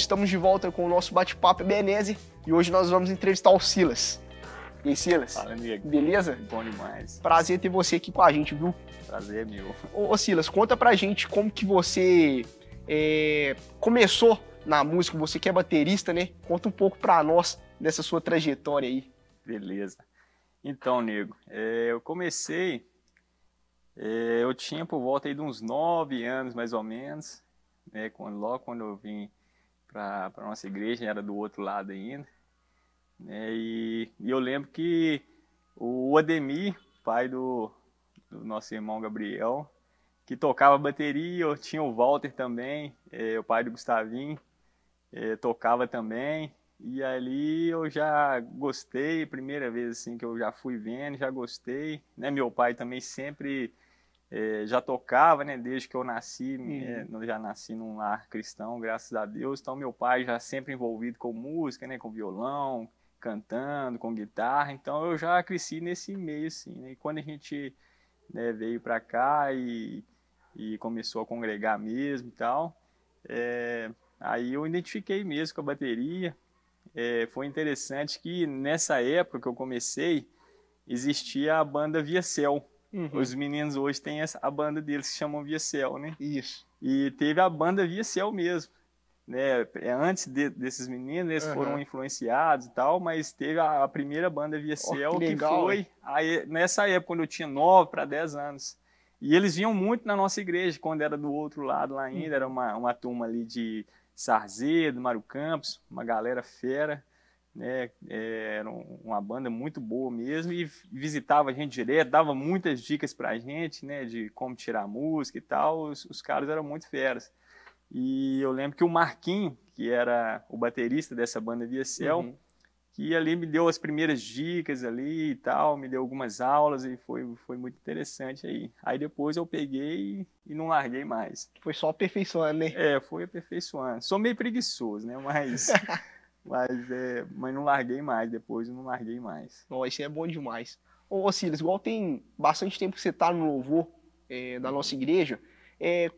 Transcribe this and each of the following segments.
estamos de volta com o nosso bate-papo Benese e hoje nós vamos entrevistar o Silas. E aí, Silas? Fala, amigo. Beleza? Bom demais. Prazer ter você aqui com a gente, viu? Prazer é meu. Ô, ô Silas, conta pra gente como que você é, começou na música, você que é baterista, né? Conta um pouco pra nós dessa sua trajetória aí. Beleza. Então, nego, é, eu comecei, é, eu tinha por volta aí de uns nove anos, mais ou menos, né, quando, logo quando eu vim para a nossa igreja, era do outro lado ainda. Né? E, e, eu lembro que o Ademir, pai do, do, nosso irmão Gabriel, que tocava bateria, eu tinha o Walter também, é, o pai do Gustavinho, é, tocava também. E ali eu já gostei, primeira vez assim que eu já fui vendo, já gostei. Né? Meu pai também sempre é, já tocava, né? Desde que eu nasci, uhum. é, já nasci num lar cristão, graças a Deus. Então, meu pai já sempre envolvido com música, né? Com violão, cantando, com guitarra. Então, eu já cresci nesse meio, assim, né? E quando a gente né, veio para cá e, e começou a congregar mesmo e tal, é, aí eu identifiquei mesmo com a bateria. É, foi interessante que nessa época que eu comecei, existia a banda Via Cell Uhum. Os meninos hoje têm a banda deles que chamam Via Céu, né? Isso. E teve a banda Via Céu mesmo. Né? É, antes de, desses meninos, eles uhum. foram influenciados e tal, mas teve a, a primeira banda Via Céu oh, que, que, foi aí, nessa época, quando eu tinha 9 para 10 anos. E eles vinham muito na nossa igreja, quando era do outro lado lá ainda, uhum. era uma, uma turma ali de Sarzedo, Mário Campos, uma galera fera né? É, era uma banda muito boa mesmo e visitava a gente direto, dava muitas dicas para a gente, né? De como tirar música e tal. Os, os, caras eram muito feras. E eu lembro que o Marquinhos, que era o baterista dessa banda Via Cel uhum. que ali me deu as primeiras dicas ali e tal, me deu algumas aulas e foi, foi muito interessante aí. Aí depois eu peguei e não larguei mais. Foi só aperfeiçoando, né? É, foi aperfeiçoando. Sou meio preguiçoso, né? Mas Mas, é, mas não larguei mais depois, não larguei mais. Não, isso é bom demais. Ô, Silas, igual tem bastante tempo que você está no louvor é, da nossa igreja, é,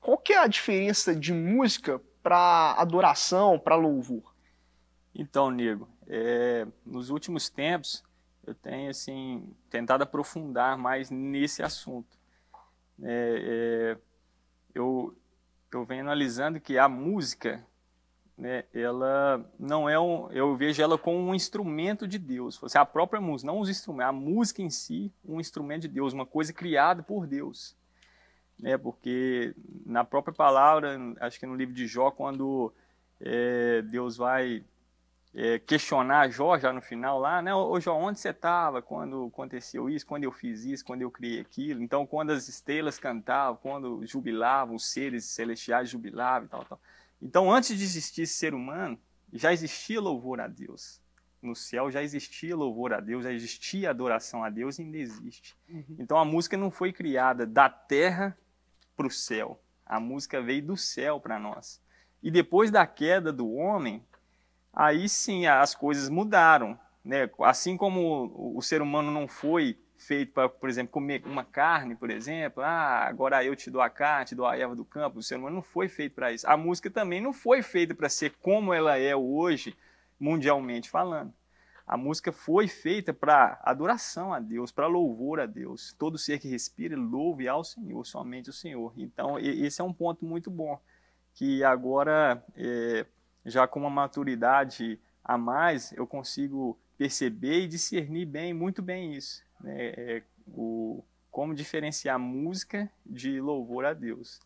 qual que é a diferença de música para adoração, para louvor? Então, Nego, é, nos últimos tempos eu tenho assim tentado aprofundar mais nesse assunto. É, é eu, eu venho analisando que a música né, ela não é um, eu vejo ela como um instrumento de Deus. Assim, a própria música, não os instrumentos, a música em si, um instrumento de Deus, uma coisa criada por Deus, né? Porque na própria palavra, acho que no livro de Jó, quando é, Deus vai é, questionar Jó já no final lá, né? Ô Jó, onde você estava quando aconteceu isso, quando eu fiz isso, quando eu criei aquilo? Então, quando as estrelas cantavam, quando jubilavam, os seres celestiais jubilavam e tal, tal. Então, antes de existir ser humano, já existia louvor a Deus. No céu já existia louvor a Deus, já existia adoração a Deus e ainda existe. Uhum. Então a música não foi criada da terra para o céu. A música veio do céu para nós. E depois da queda do homem, aí sim as coisas mudaram. Né? Assim como o ser humano não foi feito para, por exemplo, comer uma carne, por exemplo, ah, agora eu te dou a carne, te dou a erva do campo, o ser humano não foi feito para isso. A música também não foi feita para ser como ela é hoje, mundialmente falando. A música foi feita para adoração a Deus, para louvor a Deus. Todo ser que respira louve ao Senhor, somente o Senhor. Então, esse é um ponto muito bom, que agora, é, já com uma maturidade a mais, eu consigo perceber e discernir bem, muito bem isso né, é o, como diferenciar música de louvor a Deus.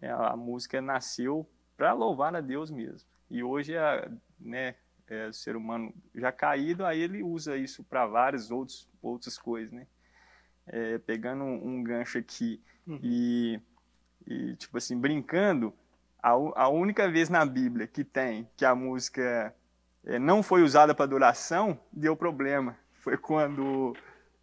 É, a música nasceu para louvar a Deus mesmo. E hoje, a, né, é, o ser humano já caído, aí ele usa isso para várias outros, outras coisas, né? É, pegando um, um, gancho aqui uhum. e, e, tipo assim, brincando, a, a única vez na Bíblia que tem que a música é, não foi usada para adoração, deu problema. Foi quando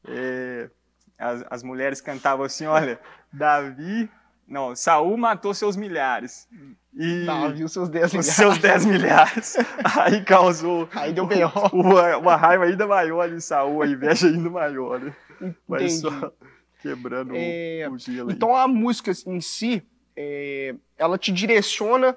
é, as, as mulheres cantavam assim, olha, Davi, não, Saul matou seus milhares. E Davi os seus 10 milhares. Os seus 10 milhares. aí causou aí deu pior. Uma, uma, raiva ainda maior em Saul, a inveja ainda maior. Né? Mas só quebrando é... o gelo. Aí. Então a música em si, é... ela te direciona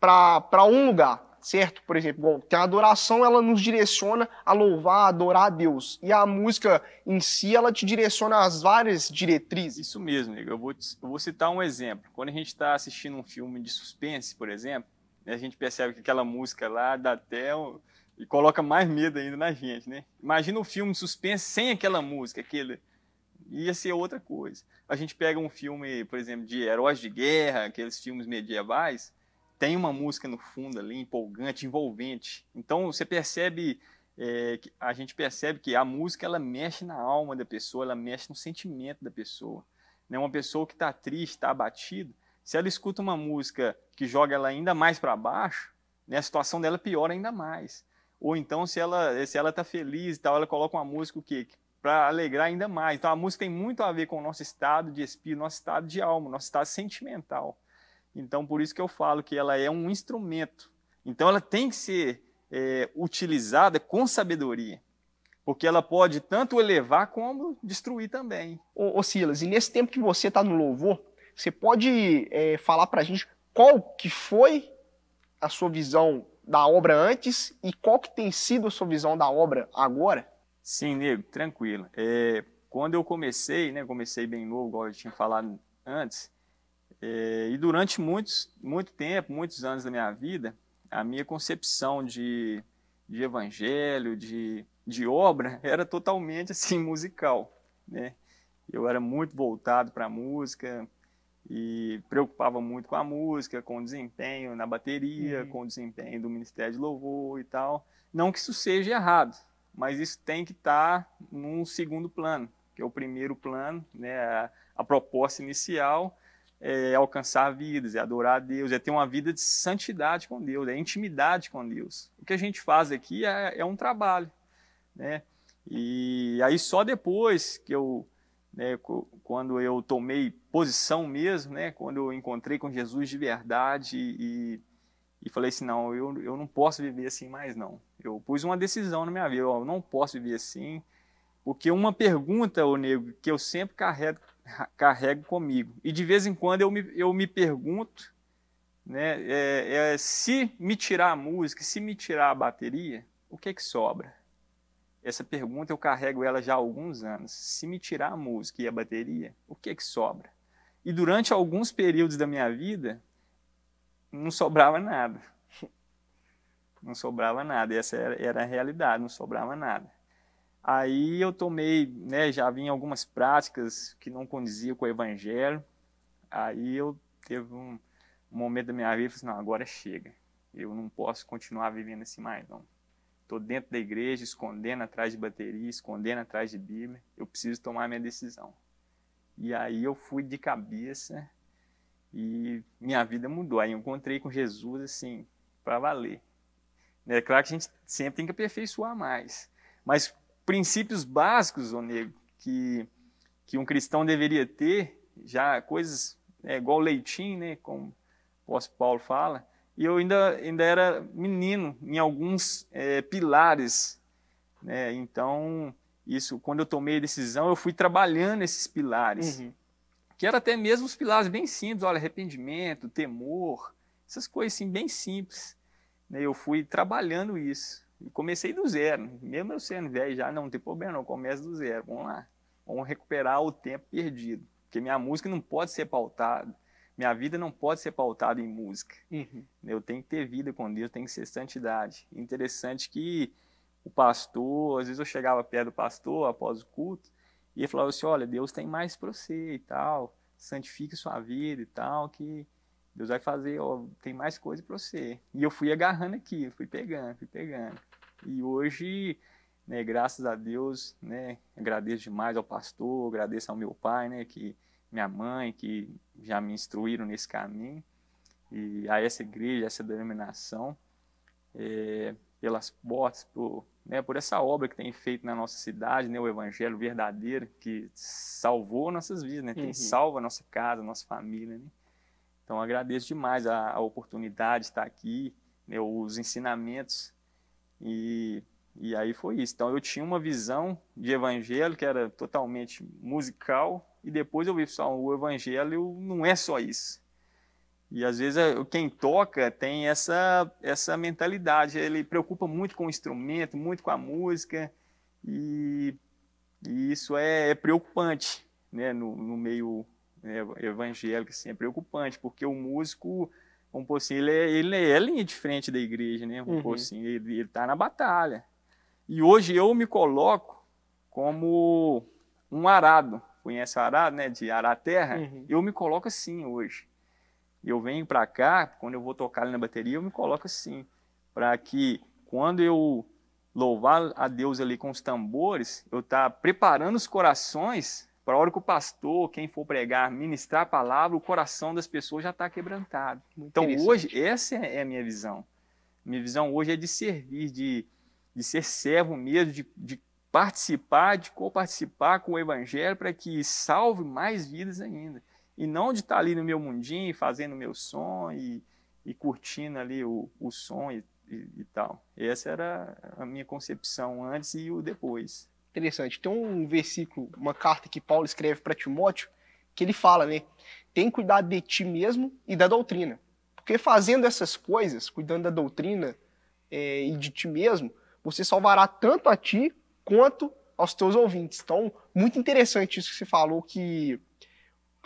para um lugar certo? Por exemplo, bom, que a adoração ela nos direciona a louvar, a adorar a Deus. E a música em si, ela te direciona às várias diretrizes. Isso mesmo, Igor. Eu vou, eu vou citar um exemplo. Quando a gente está assistindo um filme de suspense, por exemplo, né, a gente percebe que aquela música lá dá até. Um, e coloca mais medo ainda na gente, né? Imagina um filme de suspense sem aquela música, aquele ia ser outra coisa. A gente pega um filme, por exemplo, de heróis de guerra, aqueles filmes medievais, tem uma música no fundo ali, empolgante, envolvente. Então você percebe, é, a gente percebe que a música ela mexe na alma da pessoa, ela mexe no sentimento da pessoa. Né? Uma pessoa que está triste, está abatida, se ela escuta uma música que joga ela ainda mais para baixo, né, a situação dela piora ainda mais. Ou então se ela se ela está feliz e tal, ela coloca uma música que para alegrar ainda mais. Então a música tem muito a ver com o nosso estado de espírito, nosso estado de alma, nosso estado sentimental. Então, por isso que eu falo que ela é um instrumento. Então, ela tem que ser é, utilizada com sabedoria, porque ela pode tanto elevar como destruir também. Ô, ô Silas, e nesse tempo que você está no louvor, você pode é, falar para a gente qual que foi a sua visão da obra antes e qual que tem sido a sua visão da obra agora? Sim, nego, tranquilo. É, quando eu comecei, né, comecei bem novo, igual eu tinha falado antes, é, e durante muitos, muito tempo, muitos anos da minha vida, a minha concepção de, de evangelho, de, de obra, era totalmente assim musical. Né? Eu era muito voltado para a música e preocupava muito com a música, com o desempenho na bateria, uhum. com o desempenho do Ministério de Louvor e tal. Não que isso seja errado, mas isso tem que estar tá num segundo plano, que é o primeiro plano, né? a, a proposta inicial é alcançar vidas, é adorar a Deus, é ter uma vida de santidade com Deus, é intimidade com Deus. O que a gente faz aqui é, é um trabalho, né? E aí só depois que eu, né, quando eu tomei posição mesmo, né, quando eu encontrei com Jesus de verdade e, e falei assim, não, eu, eu não posso viver assim mais não. Eu pus uma decisão na minha vida, eu não posso viver assim, porque uma pergunta, ô nego, que eu sempre carrego, carrego comigo, e de vez em quando eu me, eu me pergunto, né, é, é, se me tirar a música, se me tirar a bateria, o que é que sobra? Essa pergunta eu carrego ela já há alguns anos. Se me tirar a música e a bateria, o que é que sobra? E durante alguns períodos da minha vida, não sobrava nada. Não sobrava nada. Essa era, era a realidade, não sobrava nada. Aí eu tomei, né, já vinha algumas práticas que não condiziam com o evangelho. Aí eu teve um momento da minha vida, falei, assim, não, agora chega. Eu não posso continuar vivendo assim mais, não. Estou dentro da igreja, escondendo atrás de bateria, escondendo atrás de Bíblia. Eu preciso tomar minha decisão. E aí eu fui de cabeça e minha vida mudou. Aí eu encontrei com Jesus, assim, para valer. É claro que a gente sempre tem que aperfeiçoar mais. Mas princípios básicos, ô nego, que, que um cristão deveria ter, já coisas né, igual leitinho, né, como o apóstolo Paulo fala, e eu ainda, ainda era menino em alguns é, pilares. Né? Então, isso, quando eu tomei a decisão, eu fui trabalhando esses pilares, uhum. que eram até mesmo os pilares bem simples, olha, arrependimento, temor, essas coisas assim, bem simples. Né? Eu fui trabalhando isso comecei do zero. Mesmo eu sendo velho já, não, não tem problema, eu começo do zero. Vamos lá. Vamos recuperar o tempo perdido. Porque minha música não pode ser pautada. Minha vida não pode ser pautada em música. Uhum. Eu tenho que ter vida com Deus, tenho que ser santidade. Interessante que o pastor, às vezes eu chegava perto do pastor após o culto, e ele falava assim: olha, Deus tem mais para você e tal, santifique sua vida e tal, que Deus vai fazer, ó, tem mais coisa para você. E eu fui agarrando aqui, fui pegando, fui pegando. E hoje, né, graças a Deus, né, agradeço demais ao pastor, agradeço ao meu pai, né, que minha mãe, que já me instruíram nesse caminho. E a essa igreja, essa denominação, é, pelas portas, por, né, por essa obra que tem feito na nossa cidade, né, o evangelho verdadeiro que salvou nossas vidas, né, uhum. tem salva a nossa casa, a nossa família, né? Então agradeço demais a, a oportunidade de estar aqui, né, os ensinamentos e, e aí foi isso. Então eu tinha uma visão de evangelho que era totalmente musical e depois eu vi só o evangelho não é só isso. E às vezes eh, quem toca tem essa essa mentalidade, ele preocupa muito com o instrumento, muito com a música e, e isso é, é preocupante, né, no, no meio né, evangélica, assim, é preocupante, porque o músico, vamos pôr assim, ele é, ele é, é linha de frente da igreja, né? uhum. assim, ele, está tá na batalha. E hoje eu me coloco como um arado, conhece arado, né? De arar terra, uhum. eu me coloco assim hoje. Eu venho para cá, quando eu vou tocar ali na bateria, eu me coloco assim, para que quando eu louvar a Deus ali com os tambores, eu tá preparando os corações para a hora que o pastor, quem for pregar, ministrar a palavra, o coração das pessoas já está quebrantado. Muito então, hoje, essa é a minha visão. Minha visão hoje é de servir, de, de ser servo mesmo, de, de participar, de coparticipar com o Evangelho para que salve mais vidas ainda. E não de estar tá ali no meu mundinho, fazendo o meu som e, e curtindo ali o, o som e, e, e tal. Essa era a minha concepção antes e o depois interessante. Tem um versículo, uma carta que Paulo escreve para Timóteo, que ele fala, né? Tem cuidado de ti mesmo e da doutrina. Porque fazendo essas coisas, cuidando da doutrina é, e de ti mesmo, você salvará tanto a ti quanto aos teus ouvintes. Então, muito interessante isso que você falou, que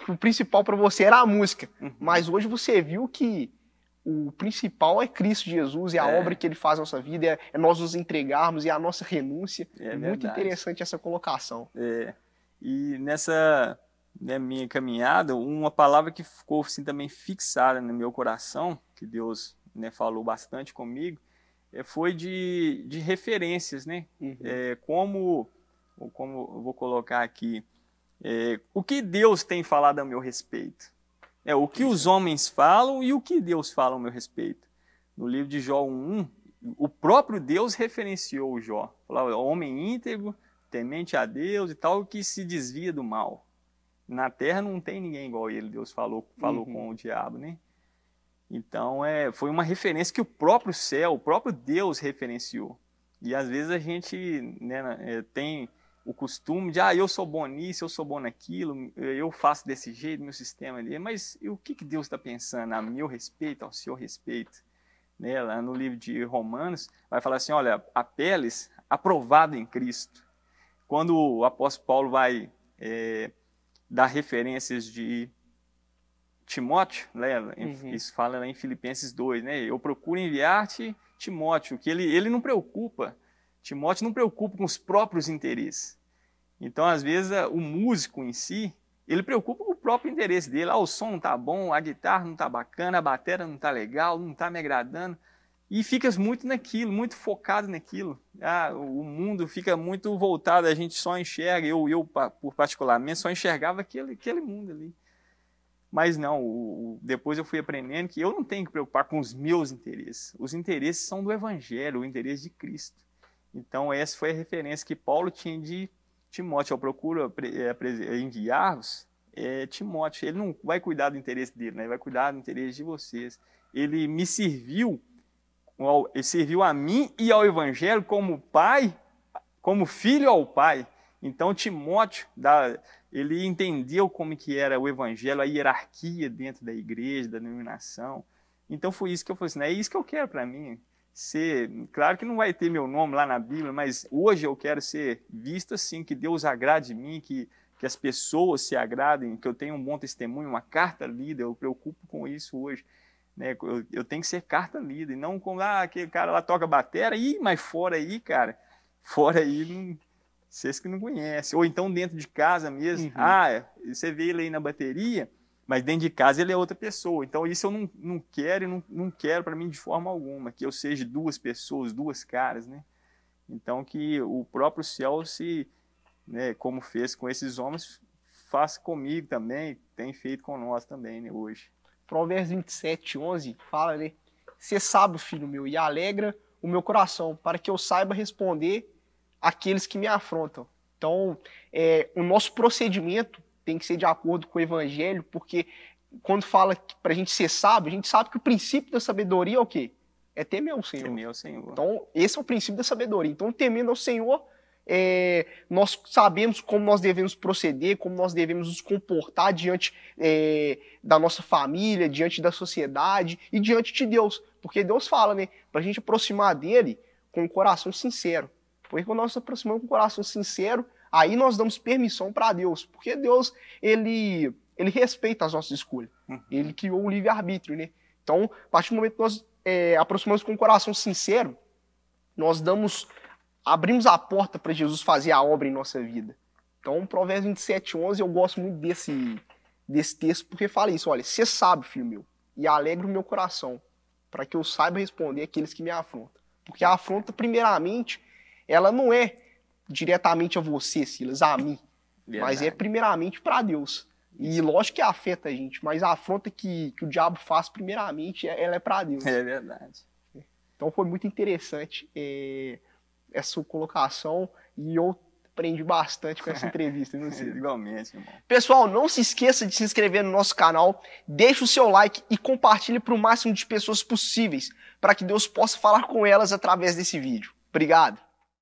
o principal para você era a música. Uhum. Mas hoje você viu que o principal é Cristo Jesus e a é. obra que ele faz na nossa vida, é, é, nós nos entregarmos e a nossa renúncia. É, é muito interessante essa colocação. É. E nessa né, minha caminhada, uma palavra que ficou assim, também fixada no meu coração, que Deus né, falou bastante comigo, é, foi de, de referências, né? Uhum. como, como eu vou colocar aqui, o que Deus tem falado a meu respeito? É o que os homens falam e o que Deus fala a meu respeito. No livro de Jó 1, o próprio Deus referenciou o Jó. Falava, homem íntegro, temente a Deus e tal, que se desvia do mal. Na terra não tem ninguém igual ele, Deus falou, falou uhum. com o diabo, né? Então, é, foi uma referência que o próprio céu, o próprio Deus referenciou. E às vezes a gente né, é, tem o costume de, ah, eu sou bom nisso, eu sou bom naquilo, eu faço desse jeito, meu sistema ali. É Mas o que, que Deus está pensando a meu respeito, ao seu respeito? Né? Lá no livro de Romanos, vai falar assim: olha, a peles aprovado em Cristo. Quando o apóstolo Paulo vai é, dar referências de Timóteo, né? uhum. isso fala lá em Filipenses 2, né? Eu procuro enviar-te Timóteo, que ele, ele não preocupa, Timóteo não preocupa com os próprios interesses então, às vezes, eh, o músico em si, ele preocupa com o próprio interesse dele. Ah, o som não tá bom, a guitarra não tá bacana, a bateria não tá legal, não tá me agradando. E ficas muito naquilo, muito focado naquilo. Ah, o mundo fica muito voltado, a gente só enxerga, eu, eu por particularmente, só enxergava aquele, aquele mundo ali. Mas não, o, o, depois eu fui aprendendo que eu não tenho que preocupar com os meus interesses. Os interesses são do Evangelho, o interesse de Cristo. Então, essa foi a referência que Paulo tinha de Timóteo ao procura eh, eh, eh, enviar-vos, é, Timóteo, ele não vai cuidar do interesse dele, né? ele vai cuidar do interesse de vocês. Ele me serviu, ele serviu a mim e ao Evangelho como pai, como filho ao pai. Então Timóteo, ele entendeu como que era o Evangelho, a hierarquia dentro da igreja, da denominação. Então foi isso que eu falei assim, né, é isso que eu quero para mim ser. Claro que não vai ter meu nome lá na Bíblia, mas hoje eu quero ser visto assim, que Deus agrade mim, que, que as pessoas se agradem, que eu tenha um bom testemunho, uma carta lida. Eu me preocupo com isso hoje. Né? Eu, eu, tenho que ser carta lida, e não com ah, aquele cara lá toca batera, e mas fora aí, cara, fora aí não. Vocês que não conhecem. Ou então dentro de casa mesmo. Uhum. Ah, você vê ele aí na bateria mas dentro de casa ele é outra pessoa. Então isso eu não, não quero e não, não quero para mim de forma alguma, que eu seja duas pessoas, duas caras, né? Então que o próprio céu se, né, como fez com esses homens, faça comigo também, tem feito com nós também, né, hoje. Provérbios 27, 11 fala, né? Ser sabe filho meu, e alegra o meu coração, para que eu saiba responder aqueles que me afrontam. Então, é, o nosso procedimento tem que ser de acordo com o evangelho, porque quando fala para a gente ser sábio, a gente sabe que o princípio da sabedoria é o quê? É temer ao Senhor. Temer ao Senhor. Então, esse é o princípio da sabedoria. Então, temendo ao Senhor, é, nós sabemos como nós devemos proceder, como nós devemos nos comportar diante é, da nossa família, diante da sociedade e diante de Deus. Porque Deus fala, né? Para a gente aproximar dele com um coração sincero. Porque quando nós nos aproximamos com um coração sincero, Aí nós damos permissão para Deus, porque Deus ele, ele respeita as nossas escolhas. Uhum. Ele criou o livre-arbítrio, né? Então, a partir do momento que nós é, aproximamos com o um coração sincero, nós damos, abrimos a porta para Jesus fazer a obra em nossa vida. Então, Provérbios 27, 11, eu gosto muito desse, desse texto, porque fala isso, olha, você sabe, filho meu, e alegra o meu coração, para que eu saiba responder aqueles que me afrontam. Porque a afronta, primeiramente, ela não é diretamente a você, Silas, a mim. Verdade. Mas é primeiramente para Deus. E lógico que afeta a gente, mas a afronta que, que o diabo faz, primeiramente, é, ela é para Deus. É verdade. Então foi muito interessante é, essa colocação e eu aprendi bastante com essa entrevista. Não sei. Igualmente, irmão. Pessoal, não se esqueça de se inscrever no nosso canal, deixe o seu like e compartilhe para o máximo de pessoas possíveis, para que Deus possa falar com elas através desse vídeo. Obrigado!